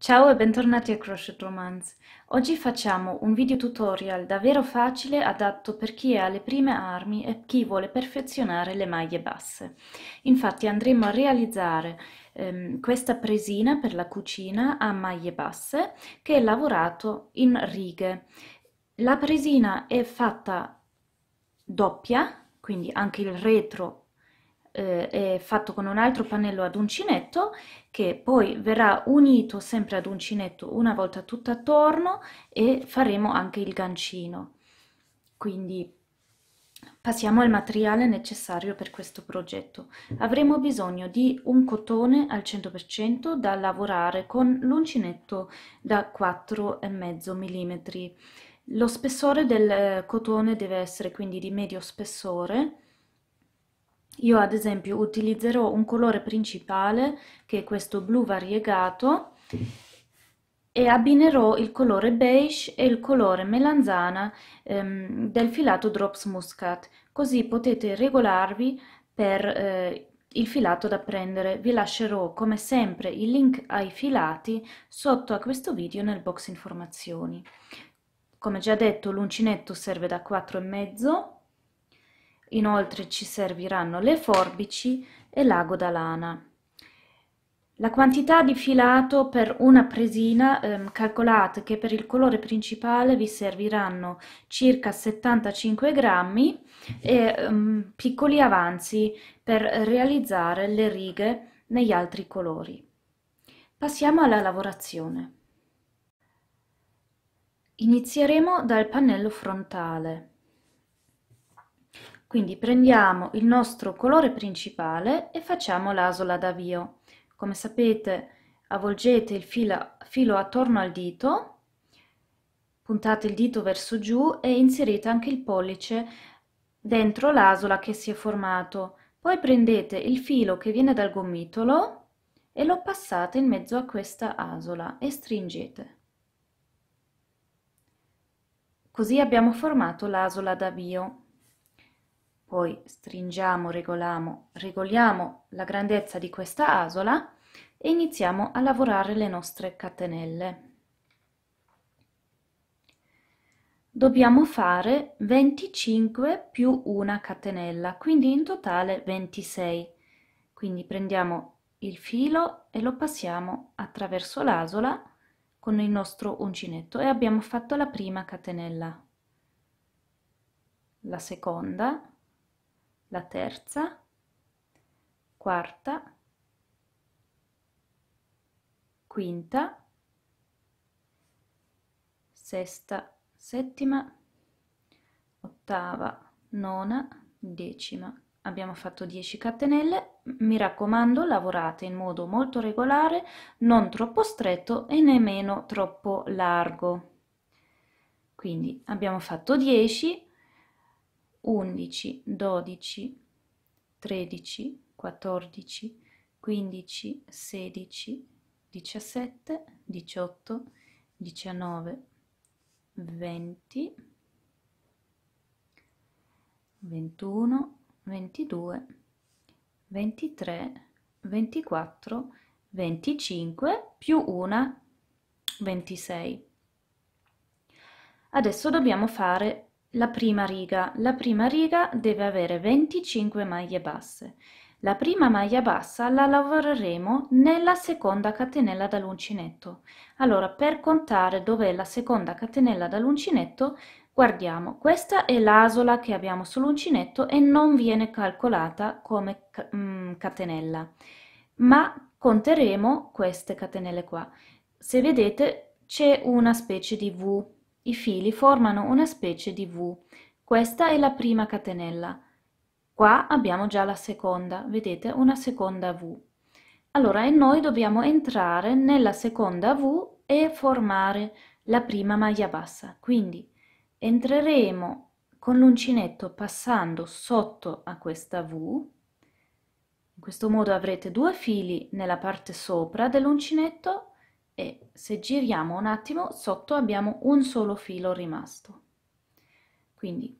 Ciao e bentornati a Crochet Romance. Oggi facciamo un video tutorial davvero facile adatto per chi ha le prime armi e chi vuole perfezionare le maglie basse. Infatti andremo a realizzare ehm, questa presina per la cucina a maglie basse che è lavorato in righe. La presina è fatta doppia, quindi anche il retro eh, è fatto con un altro pannello ad uncinetto che poi verrà unito sempre ad uncinetto una volta tutto attorno e faremo anche il gancino. Quindi Passiamo al materiale necessario per questo progetto. Avremo bisogno di un cotone al 100% da lavorare con l'uncinetto da 4,5 mm. Lo spessore del eh, cotone deve essere quindi di medio spessore io ad esempio utilizzerò un colore principale che è questo blu variegato e abbinerò il colore beige e il colore melanzana ehm, del filato Drops Muscat, così potete regolarvi per eh, il filato da prendere. Vi lascerò come sempre il link ai filati sotto a questo video nel box informazioni. Come già detto l'uncinetto serve da 4,5 Inoltre ci serviranno le forbici e l'ago da lana. La quantità di filato per una presina ehm, calcolate che per il colore principale vi serviranno circa 75 grammi e ehm, piccoli avanzi per realizzare le righe negli altri colori. Passiamo alla lavorazione. Inizieremo dal pannello frontale. Quindi prendiamo il nostro colore principale e facciamo l'asola d'avvio. Come sapete avvolgete il filo, filo attorno al dito, puntate il dito verso giù e inserite anche il pollice dentro l'asola che si è formato. Poi prendete il filo che viene dal gomitolo e lo passate in mezzo a questa asola e stringete. Così abbiamo formato l'asola d'avvio poi stringiamo, regoliamo, regoliamo la grandezza di questa asola e iniziamo a lavorare le nostre catenelle. Dobbiamo fare 25 più una catenella, quindi in totale 26. Quindi prendiamo il filo e lo passiamo attraverso l'asola con il nostro uncinetto e abbiamo fatto la prima catenella, la seconda, la terza, quarta, quinta, sesta, settima, ottava, nona, decima. Abbiamo fatto 10 catenelle, mi raccomando lavorate in modo molto regolare, non troppo stretto e nemmeno troppo largo. Quindi abbiamo fatto 10, undici, dodici, tredici, quattordici, quindici, sedici, diciassette, diciotto, diciannove, venti, ventuno, ventidue, ventitré, ventiquattro, venticinque più una, ventisei. Adesso dobbiamo fare la prima riga. La prima riga deve avere 25 maglie basse. La prima maglia bassa la lavoreremo nella seconda catenella dall'uncinetto. Allora, per contare dov'è la seconda catenella dall'uncinetto, guardiamo. Questa è l'asola che abbiamo sull'uncinetto e non viene calcolata come mm, catenella, ma conteremo queste catenelle qua. Se vedete c'è una specie di V i fili formano una specie di V. Questa è la prima catenella. Qua abbiamo già la seconda, vedete, una seconda V. Allora, e noi dobbiamo entrare nella seconda V e formare la prima maglia bassa. Quindi entreremo con l'uncinetto passando sotto a questa V. In questo modo avrete due fili nella parte sopra dell'uncinetto e se giriamo un attimo sotto abbiamo un solo filo rimasto quindi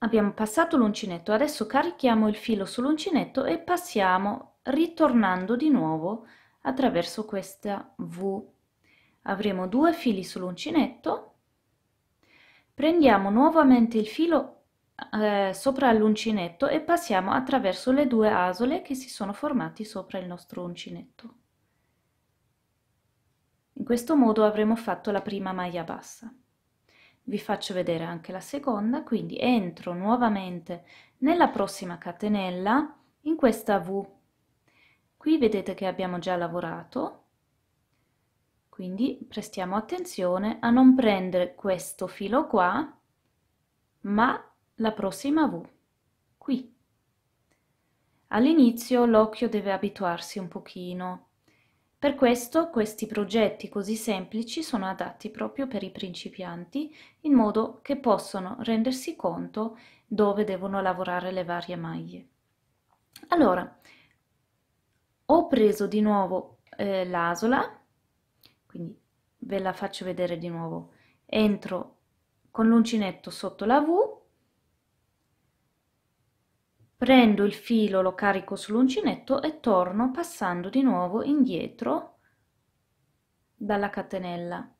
abbiamo passato l'uncinetto adesso carichiamo il filo sull'uncinetto e passiamo ritornando di nuovo attraverso questa V avremo due fili sull'uncinetto prendiamo nuovamente il filo eh, sopra l'uncinetto e passiamo attraverso le due asole che si sono formati sopra il nostro uncinetto in questo modo avremo fatto la prima maglia bassa. Vi faccio vedere anche la seconda, quindi entro nuovamente nella prossima catenella in questa V. Qui vedete che abbiamo già lavorato, quindi prestiamo attenzione a non prendere questo filo qua, ma la prossima V, qui. All'inizio l'occhio deve abituarsi un pochino per questo questi progetti così semplici sono adatti proprio per i principianti, in modo che possano rendersi conto dove devono lavorare le varie maglie. Allora, ho preso di nuovo eh, l'asola, quindi ve la faccio vedere di nuovo. Entro con l'uncinetto sotto la V prendo il filo, lo carico sull'uncinetto e torno passando di nuovo indietro dalla catenella.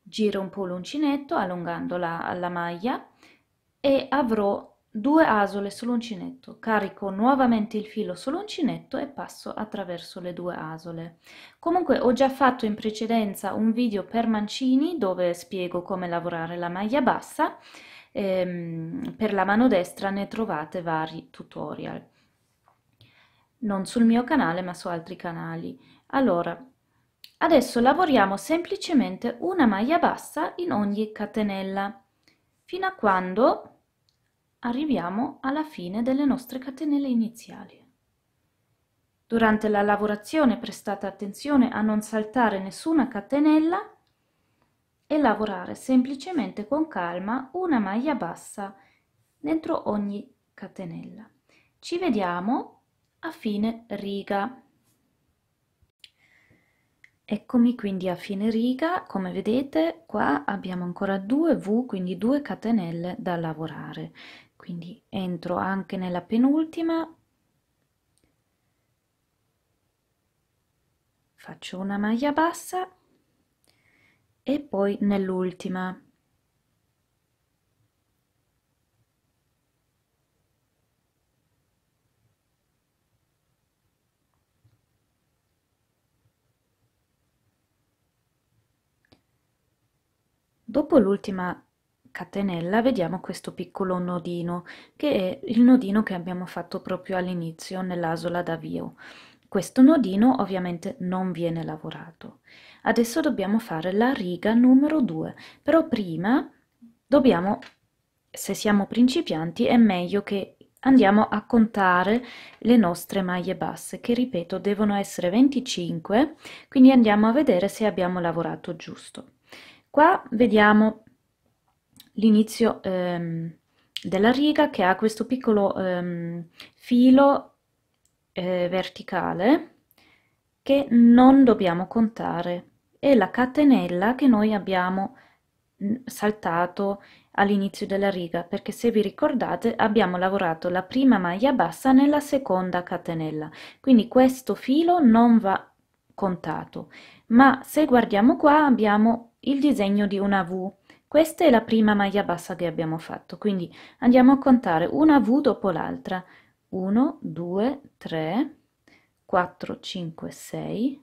Giro un po' l'uncinetto allungando la, la maglia e avrò due asole sull'uncinetto. Carico nuovamente il filo sull'uncinetto e passo attraverso le due asole. Comunque ho già fatto in precedenza un video per mancini dove spiego come lavorare la maglia bassa ehm, per la mano destra ne trovate vari tutorial non sul mio canale ma su altri canali allora adesso lavoriamo semplicemente una maglia bassa in ogni catenella fino a quando arriviamo alla fine delle nostre catenelle iniziali Durante la lavorazione prestate attenzione a non saltare nessuna catenella e lavorare semplicemente con calma una maglia bassa dentro ogni catenella. Ci vediamo a fine riga. Eccomi quindi a fine riga, come vedete qua abbiamo ancora 2 V, quindi 2 catenelle da lavorare. Quindi entro anche nella penultima, faccio una maglia bassa e poi nell'ultima. Dopo l'ultima catenella vediamo questo piccolo nodino, che è il nodino che abbiamo fatto proprio all'inizio nell'asola d'avvio. Questo nodino ovviamente non viene lavorato. Adesso dobbiamo fare la riga numero 2, però prima dobbiamo, se siamo principianti, è meglio che andiamo a contare le nostre maglie basse che ripeto devono essere 25 quindi andiamo a vedere se abbiamo lavorato giusto qua vediamo l'inizio ehm, della riga che ha questo piccolo ehm, filo eh, verticale che non dobbiamo contare è la catenella che noi abbiamo mm, saltato all'inizio della riga perché se vi ricordate abbiamo lavorato la prima maglia bassa nella seconda catenella quindi questo filo non va contato ma se guardiamo qua abbiamo il disegno di una V questa è la prima maglia bassa che abbiamo fatto quindi andiamo a contare una V dopo l'altra 1 2 3 4 5 6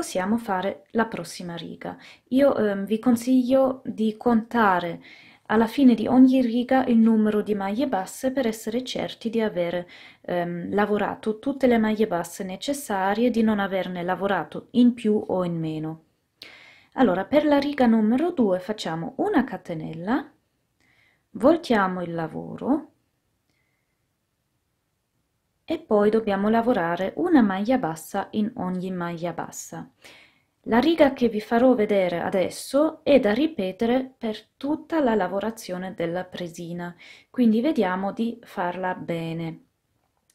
possiamo fare la prossima riga. Io ehm, vi consiglio di contare alla fine di ogni riga il numero di maglie basse per essere certi di aver ehm, lavorato tutte le maglie basse necessarie di non averne lavorato in più o in meno. Allora, per la riga numero 2 facciamo una catenella, voltiamo il lavoro e poi dobbiamo lavorare una maglia bassa in ogni maglia bassa. La riga che vi farò vedere adesso è da ripetere per tutta la lavorazione della presina, quindi vediamo di farla bene.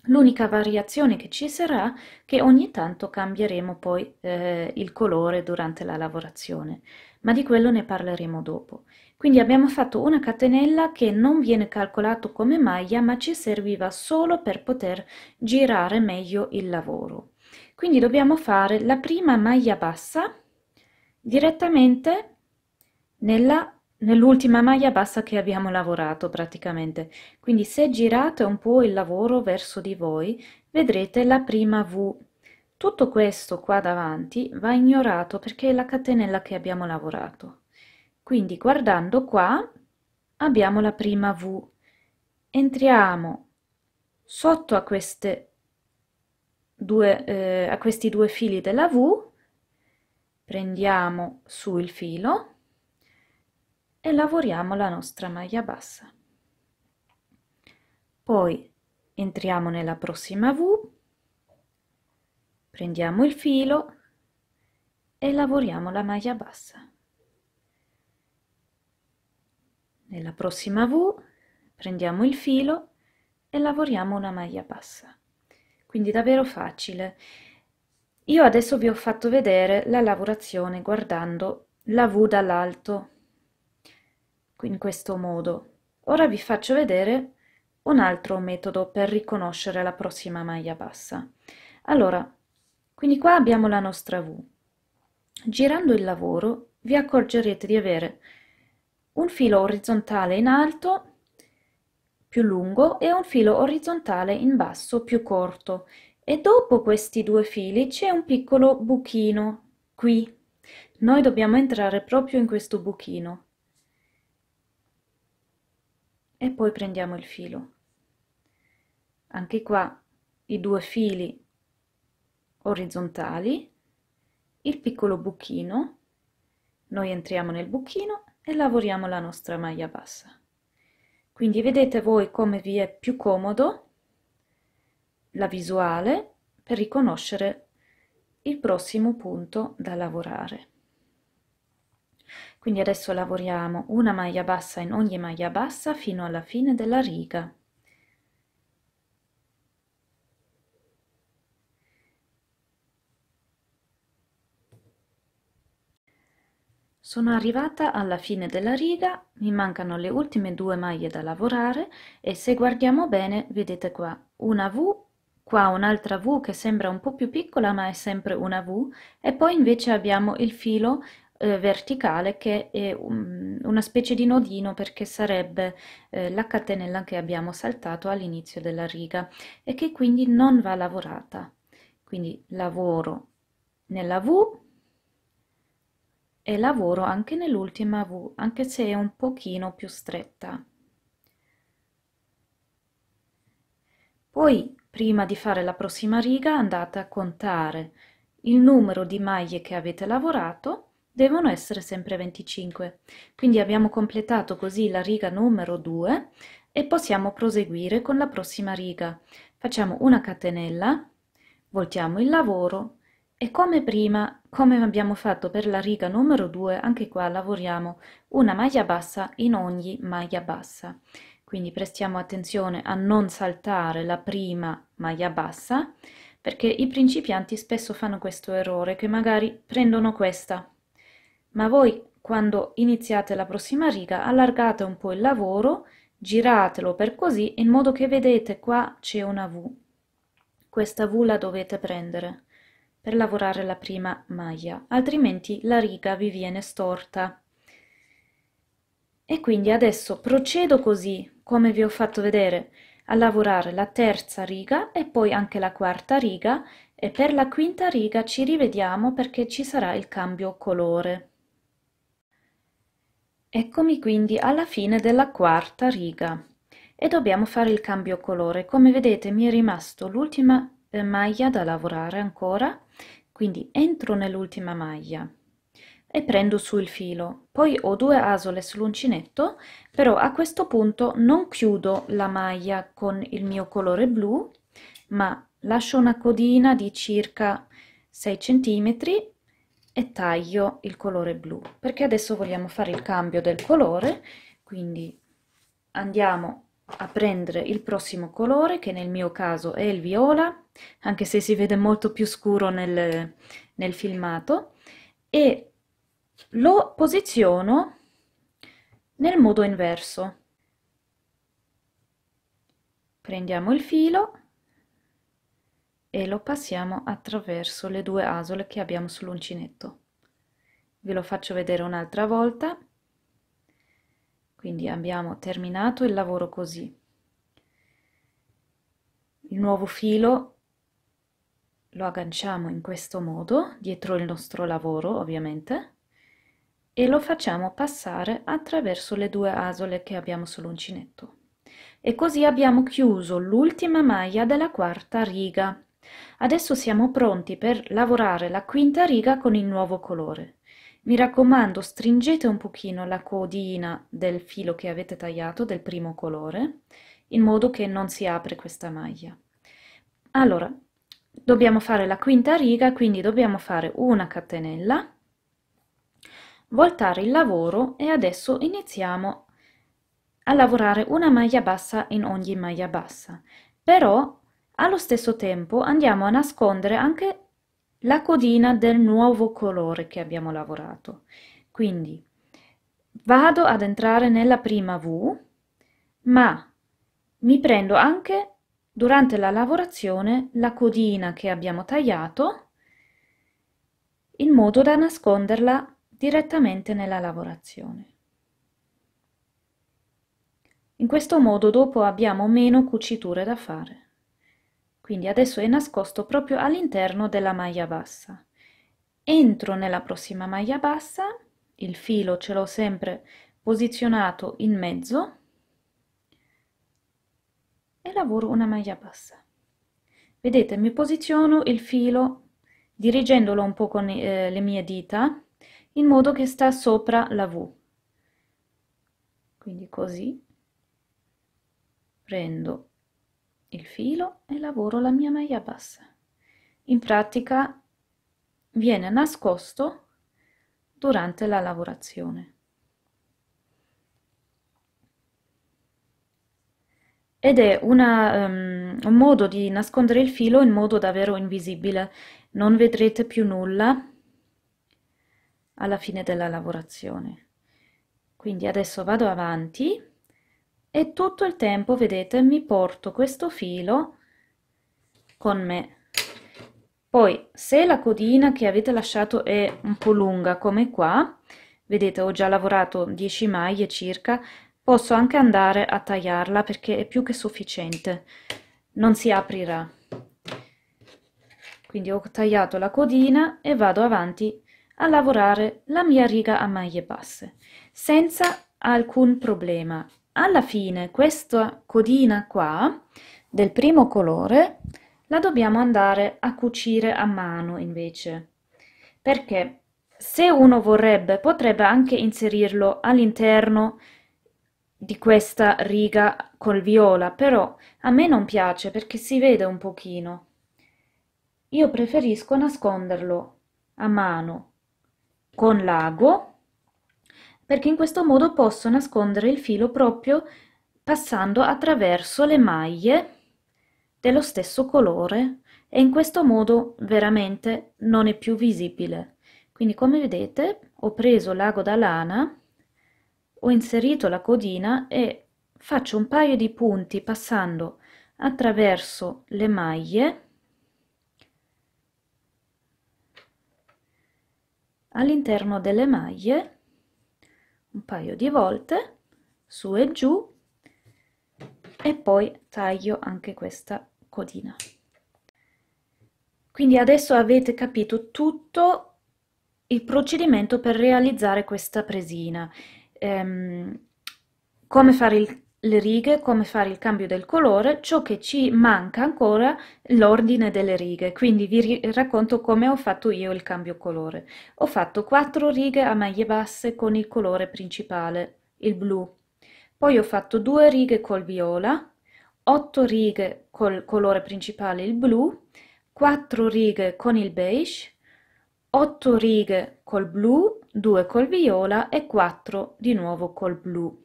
L'unica variazione che ci sarà è che ogni tanto cambieremo poi eh, il colore durante la lavorazione ma di quello ne parleremo dopo. Quindi abbiamo fatto una catenella che non viene calcolato come maglia, ma ci serviva solo per poter girare meglio il lavoro. Quindi dobbiamo fare la prima maglia bassa direttamente nella nell'ultima maglia bassa che abbiamo lavorato praticamente quindi se girate un po' il lavoro verso di voi vedrete la prima V tutto questo qua davanti va ignorato perché è la catenella che abbiamo lavorato. Quindi guardando qua abbiamo la prima V. Entriamo sotto a, due, eh, a questi due fili della V, prendiamo su il filo e lavoriamo la nostra maglia bassa. Poi entriamo nella prossima V prendiamo il filo e lavoriamo la maglia bassa nella prossima V prendiamo il filo e lavoriamo una maglia bassa quindi davvero facile io adesso vi ho fatto vedere la lavorazione guardando la V dall'alto in questo modo ora vi faccio vedere un altro metodo per riconoscere la prossima maglia bassa allora quindi qua abbiamo la nostra V. Girando il lavoro vi accorgerete di avere un filo orizzontale in alto più lungo e un filo orizzontale in basso più corto e dopo questi due fili c'è un piccolo buchino qui. Noi dobbiamo entrare proprio in questo buchino e poi prendiamo il filo. Anche qua i due fili orizzontali, il piccolo buchino, noi entriamo nel buchino e lavoriamo la nostra maglia bassa. Quindi vedete voi come vi è più comodo la visuale per riconoscere il prossimo punto da lavorare. Quindi adesso lavoriamo una maglia bassa in ogni maglia bassa fino alla fine della riga. Sono arrivata alla fine della riga, mi mancano le ultime due maglie da lavorare e se guardiamo bene vedete qua una V, qua un'altra V che sembra un po' più piccola ma è sempre una V e poi invece abbiamo il filo eh, verticale che è un, una specie di nodino perché sarebbe eh, la catenella che abbiamo saltato all'inizio della riga e che quindi non va lavorata. Quindi lavoro nella V e lavoro anche nell'ultima V, anche se è un pochino più stretta. Poi, prima di fare la prossima riga, andate a contare il numero di maglie che avete lavorato, devono essere sempre 25. Quindi abbiamo completato così la riga numero 2 e possiamo proseguire con la prossima riga. Facciamo una catenella, voltiamo il lavoro, e come prima, come abbiamo fatto per la riga numero 2, anche qua lavoriamo una maglia bassa in ogni maglia bassa. Quindi prestiamo attenzione a non saltare la prima maglia bassa, perché i principianti spesso fanno questo errore, che magari prendono questa. Ma voi, quando iniziate la prossima riga, allargate un po' il lavoro, giratelo per così, in modo che vedete qua c'è una V. Questa V la dovete prendere per lavorare la prima maglia, altrimenti la riga vi viene storta. E quindi adesso procedo così, come vi ho fatto vedere, a lavorare la terza riga e poi anche la quarta riga e per la quinta riga ci rivediamo perché ci sarà il cambio colore. Eccomi quindi alla fine della quarta riga e dobbiamo fare il cambio colore. Come vedete mi è rimasto l'ultima eh, maglia da lavorare ancora quindi entro nell'ultima maglia e prendo sul filo poi ho due asole sull'uncinetto però a questo punto non chiudo la maglia con il mio colore blu ma lascio una codina di circa 6 centimetri e taglio il colore blu perché adesso vogliamo fare il cambio del colore quindi andiamo a prendere il prossimo colore, che nel mio caso è il viola, anche se si vede molto più scuro nel, nel filmato, e lo posiziono nel modo inverso. Prendiamo il filo e lo passiamo attraverso le due asole che abbiamo sull'uncinetto. Ve lo faccio vedere un'altra volta. Quindi abbiamo terminato il lavoro così. Il nuovo filo lo agganciamo in questo modo, dietro il nostro lavoro ovviamente, e lo facciamo passare attraverso le due asole che abbiamo sull'uncinetto. E così abbiamo chiuso l'ultima maglia della quarta riga. Adesso siamo pronti per lavorare la quinta riga con il nuovo colore. Mi raccomando, stringete un pochino la codina del filo che avete tagliato, del primo colore, in modo che non si apre questa maglia. Allora, dobbiamo fare la quinta riga, quindi dobbiamo fare una catenella, voltare il lavoro e adesso iniziamo a lavorare una maglia bassa in ogni maglia bassa. Però allo stesso tempo andiamo a nascondere anche la codina del nuovo colore che abbiamo lavorato. Quindi vado ad entrare nella prima V, ma mi prendo anche durante la lavorazione la codina che abbiamo tagliato in modo da nasconderla direttamente nella lavorazione. In questo modo dopo abbiamo meno cuciture da fare quindi adesso è nascosto proprio all'interno della maglia bassa. Entro nella prossima maglia bassa, il filo ce l'ho sempre posizionato in mezzo e lavoro una maglia bassa. Vedete, mi posiziono il filo dirigendolo un po' con eh, le mie dita in modo che sta sopra la V. Quindi così prendo il filo e lavoro la mia maglia bassa in pratica viene nascosto durante la lavorazione ed è una, um, un modo di nascondere il filo in modo davvero invisibile non vedrete più nulla alla fine della lavorazione quindi adesso vado avanti e tutto il tempo vedete mi porto questo filo con me poi se la codina che avete lasciato è un po lunga come qua vedete ho già lavorato 10 maglie circa posso anche andare a tagliarla perché è più che sufficiente non si aprirà quindi ho tagliato la codina e vado avanti a lavorare la mia riga a maglie basse senza alcun problema alla fine questa codina qua del primo colore la dobbiamo andare a cucire a mano invece perché se uno vorrebbe potrebbe anche inserirlo all'interno di questa riga col viola però a me non piace perché si vede un pochino io preferisco nasconderlo a mano con l'ago perché in questo modo posso nascondere il filo proprio passando attraverso le maglie dello stesso colore e in questo modo veramente non è più visibile. Quindi come vedete ho preso l'ago da lana, ho inserito la codina e faccio un paio di punti passando attraverso le maglie all'interno delle maglie un paio di volte su e giù e poi taglio anche questa codina quindi adesso avete capito tutto il procedimento per realizzare questa presina ehm, come fare il le righe, come fare il cambio del colore, ciò che ci manca ancora l'ordine delle righe, quindi vi racconto come ho fatto io il cambio colore. Ho fatto 4 righe a maglie basse con il colore principale, il blu, poi ho fatto 2 righe col viola, 8 righe col colore principale, il blu, 4 righe con il beige, 8 righe col blu, 2 col viola e 4 di nuovo col blu.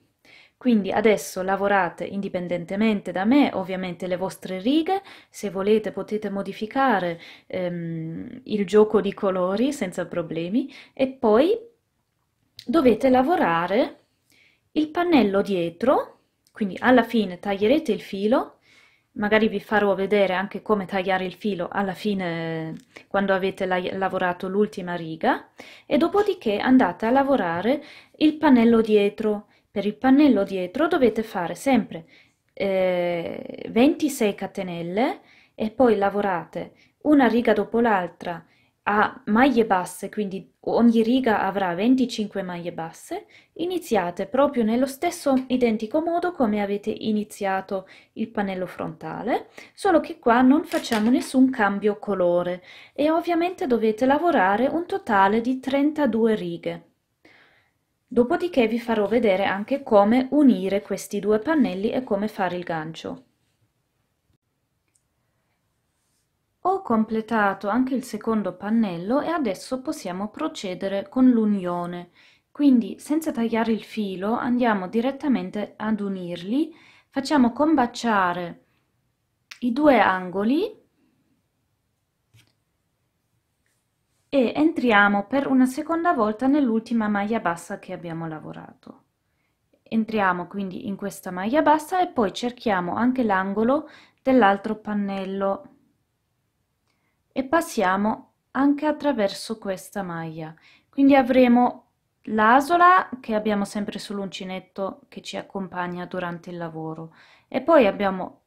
Quindi adesso lavorate indipendentemente da me, ovviamente le vostre righe, se volete potete modificare ehm, il gioco di colori senza problemi e poi dovete lavorare il pannello dietro, quindi alla fine taglierete il filo, magari vi farò vedere anche come tagliare il filo alla fine quando avete la lavorato l'ultima riga e dopodiché andate a lavorare il pannello dietro per il pannello dietro dovete fare sempre eh, 26 catenelle e poi lavorate una riga dopo l'altra a maglie basse, quindi ogni riga avrà 25 maglie basse, iniziate proprio nello stesso identico modo come avete iniziato il pannello frontale, solo che qua non facciamo nessun cambio colore e ovviamente dovete lavorare un totale di 32 righe. Dopodiché vi farò vedere anche come unire questi due pannelli e come fare il gancio. Ho completato anche il secondo pannello e adesso possiamo procedere con l'unione. Quindi senza tagliare il filo andiamo direttamente ad unirli, facciamo combaciare i due angoli e entriamo per una seconda volta nell'ultima maglia bassa che abbiamo lavorato. Entriamo quindi in questa maglia bassa e poi cerchiamo anche l'angolo dell'altro pannello e passiamo anche attraverso questa maglia. Quindi avremo l'asola che abbiamo sempre sull'uncinetto che ci accompagna durante il lavoro e poi abbiamo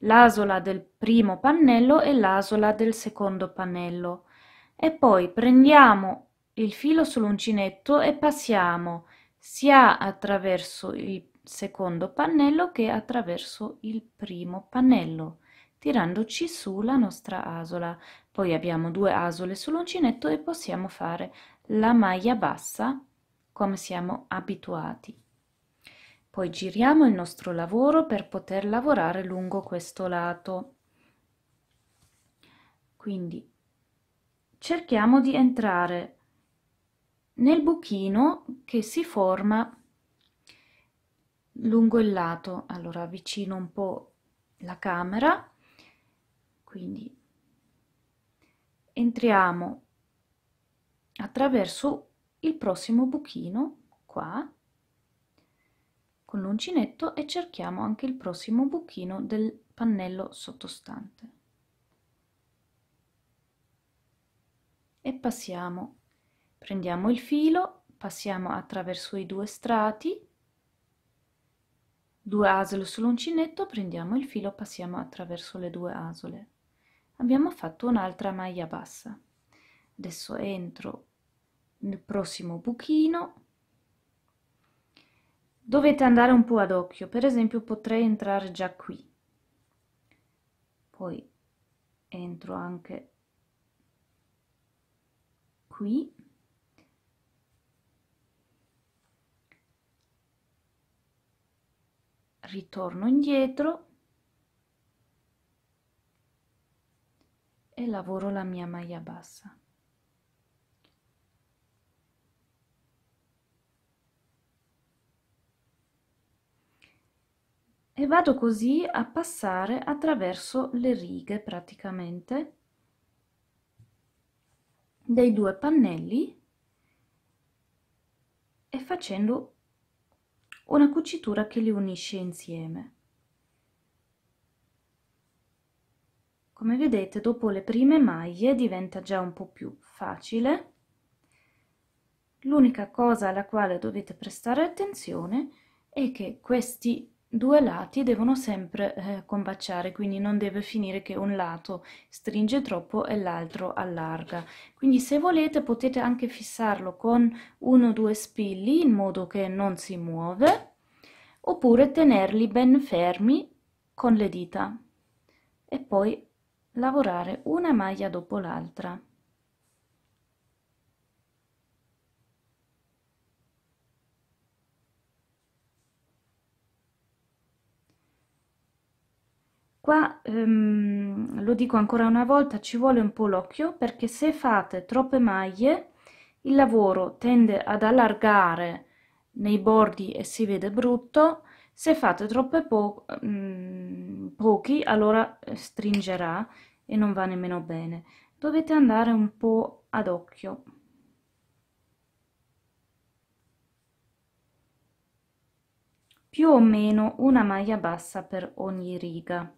l'asola del primo pannello e l'asola del secondo pannello e poi prendiamo il filo sull'uncinetto e passiamo sia attraverso il secondo pannello che attraverso il primo pannello tirandoci su la nostra asola poi abbiamo due asole sull'uncinetto e possiamo fare la maglia bassa come siamo abituati poi giriamo il nostro lavoro per poter lavorare lungo questo lato quindi cerchiamo di entrare nel buchino che si forma lungo il lato allora avvicino un po la camera quindi entriamo attraverso il prossimo buchino qua con l'uncinetto e cerchiamo anche il prossimo buchino del pannello sottostante e passiamo. Prendiamo il filo, passiamo attraverso i due strati, due asole sull'uncinetto, prendiamo il filo, passiamo attraverso le due asole. Abbiamo fatto un'altra maglia bassa. Adesso entro nel prossimo buchino. Dovete andare un po' ad occhio, per esempio potrei entrare già qui. Poi entro anche qui ritorno indietro e lavoro la mia maglia bassa e vado così a passare attraverso le righe praticamente dei due pannelli e facendo una cucitura che li unisce insieme. Come vedete dopo le prime maglie diventa già un po' più facile. L'unica cosa alla quale dovete prestare attenzione è che questi due lati devono sempre eh, combaciare, quindi non deve finire che un lato stringe troppo e l'altro allarga. Quindi se volete potete anche fissarlo con uno o due spilli in modo che non si muove, oppure tenerli ben fermi con le dita e poi lavorare una maglia dopo l'altra. Qua ehm, lo dico ancora una volta, ci vuole un po' l'occhio perché se fate troppe maglie il lavoro tende ad allargare nei bordi e si vede brutto, se fate troppe po mh, mm, pochi allora stringerà e non va nemmeno bene. Dovete andare un po' ad occhio. Più o meno una maglia bassa per ogni riga.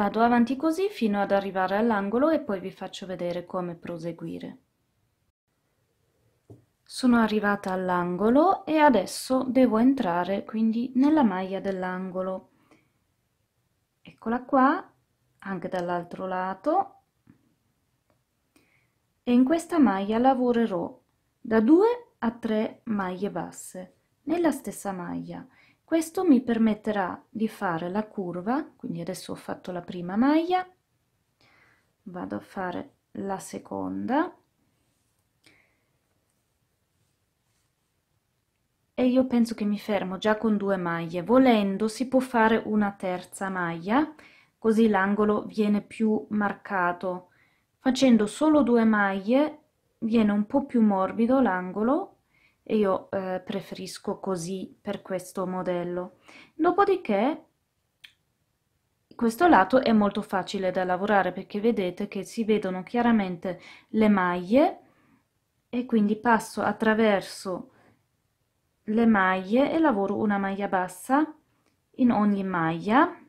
Vado avanti così fino ad arrivare all'angolo e poi vi faccio vedere come proseguire. Sono arrivata all'angolo e adesso devo entrare quindi nella maglia dell'angolo. Eccola qua, anche dall'altro lato. E in questa maglia lavorerò da 2 a 3 maglie basse nella stessa maglia questo mi permetterà di fare la curva, quindi adesso ho fatto la prima maglia, vado a fare la seconda e io penso che mi fermo già con due maglie. Volendo si può fare una terza maglia, così l'angolo viene più marcato. Facendo solo due maglie viene un po' più morbido l'angolo e io eh, preferisco così per questo modello. Dopodiché questo lato è molto facile da lavorare perché vedete che si vedono chiaramente le maglie e quindi passo attraverso le maglie e lavoro una maglia bassa in ogni maglia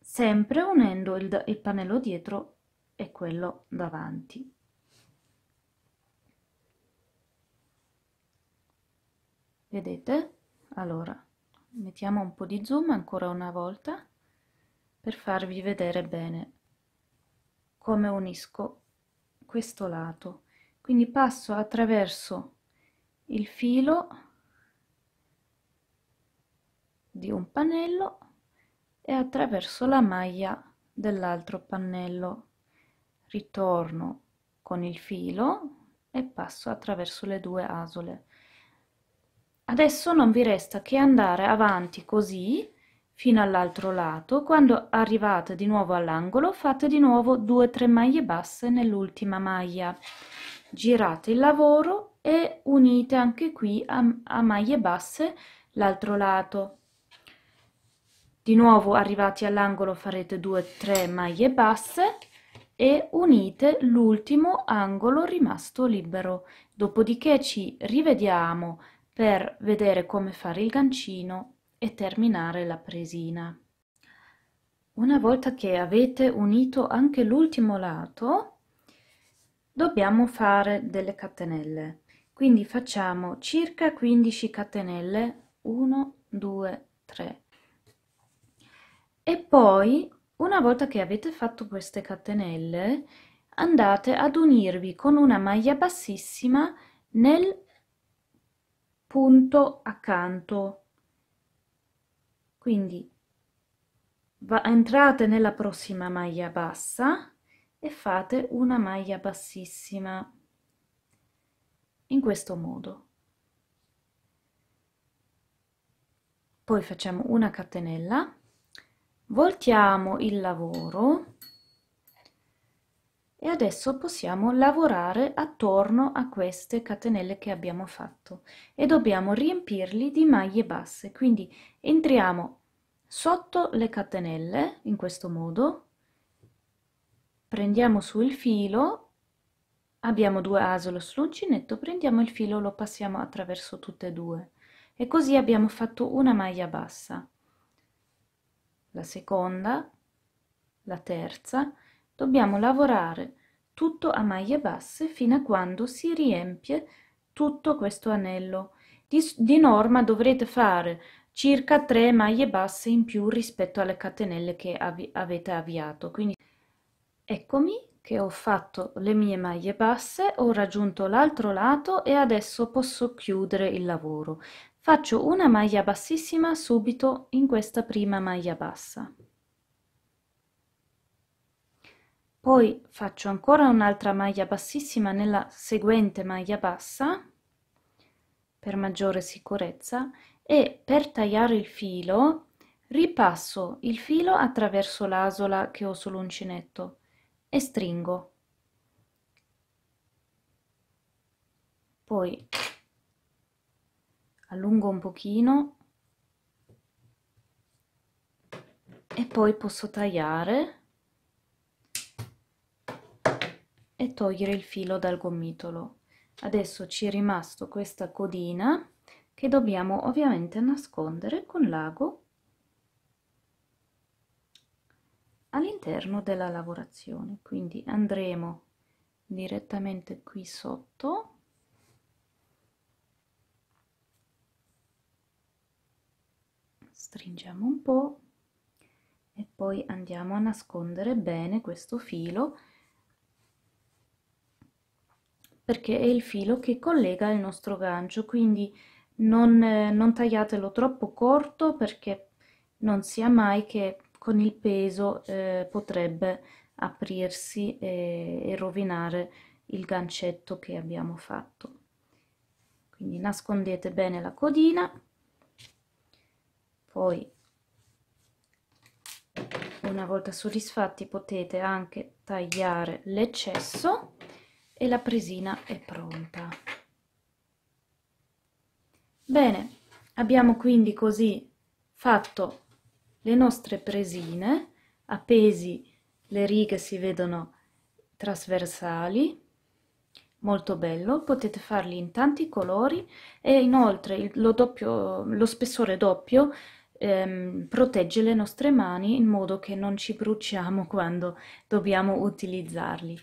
sempre unendo il, il pannello dietro e quello davanti vedete allora mettiamo un po di zoom ancora una volta per farvi vedere bene come unisco questo lato quindi passo attraverso il filo di un pannello e attraverso la maglia dell'altro pannello ritorno con il filo e passo attraverso le due asole Adesso non vi resta che andare avanti così fino all'altro lato, quando arrivate di nuovo all'angolo fate di nuovo 2-3 maglie basse nell'ultima maglia, girate il lavoro e unite anche qui a, a maglie basse l'altro lato. Di nuovo arrivati all'angolo farete 2-3 maglie basse e unite l'ultimo angolo rimasto libero. Dopodiché ci rivediamo per vedere come fare il gancino e terminare la presina. Una volta che avete unito anche l'ultimo lato, dobbiamo fare delle catenelle. Quindi facciamo circa 15 catenelle, 1, 2, 3. E poi, una volta che avete fatto queste catenelle, andate ad unirvi con una maglia bassissima nel punto accanto. Quindi va, entrate nella prossima maglia bassa e fate una maglia bassissima in questo modo. Poi facciamo una catenella, voltiamo il lavoro e adesso possiamo lavorare attorno a queste catenelle che abbiamo fatto e dobbiamo riempirli di maglie basse quindi entriamo sotto le catenelle in questo modo prendiamo su il filo abbiamo due asole sull'uncinetto prendiamo il filo lo passiamo attraverso tutte e due e così abbiamo fatto una maglia bassa la seconda la terza dobbiamo lavorare tutto a maglie basse fino a quando si riempie tutto questo anello di, di norma dovrete fare circa 3 maglie basse in più rispetto alle catenelle che av avete avviato quindi eccomi che ho fatto le mie maglie basse ho raggiunto l'altro lato e adesso posso chiudere il lavoro faccio una maglia bassissima subito in questa prima maglia bassa poi faccio ancora un'altra maglia bassissima nella seguente maglia bassa per maggiore sicurezza e per tagliare il filo ripasso il filo attraverso l'asola che ho sull'uncinetto e stringo poi allungo un pochino e poi posso tagliare e togliere il filo dal gomitolo adesso ci è rimasto questa codina che dobbiamo ovviamente nascondere con l'ago all'interno della lavorazione quindi andremo direttamente qui sotto stringiamo un po' e poi andiamo a nascondere bene questo filo perché è il filo che collega il nostro gancio, quindi non, eh, non tagliatelo troppo corto perché non sia mai che con il peso eh, potrebbe aprirsi e, e rovinare il gancetto che abbiamo fatto. Quindi nascondete bene la codina, poi una volta soddisfatti potete anche tagliare l'eccesso e la presina è pronta. Bene, abbiamo quindi così fatto le nostre presine, appesi le righe si vedono trasversali, molto bello, potete farli in tanti colori e inoltre lo, doppio, lo spessore doppio ehm, protegge le nostre mani in modo che non ci bruciamo quando dobbiamo utilizzarli.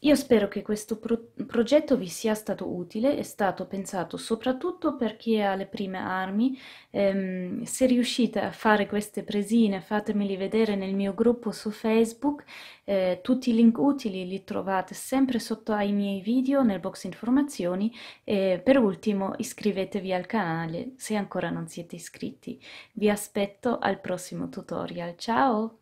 Io spero che questo pro- progetto vi sia stato utile, è stato pensato soprattutto per chi ha le prime armi. Ehm, se riuscite a fare queste presine fatemeli vedere nel mio gruppo su Facebook, eh, tutti i link utili li trovate sempre sotto ai miei video nel box informazioni e per ultimo iscrivetevi al canale se ancora non siete iscritti. Vi aspetto al prossimo tutorial, ciao!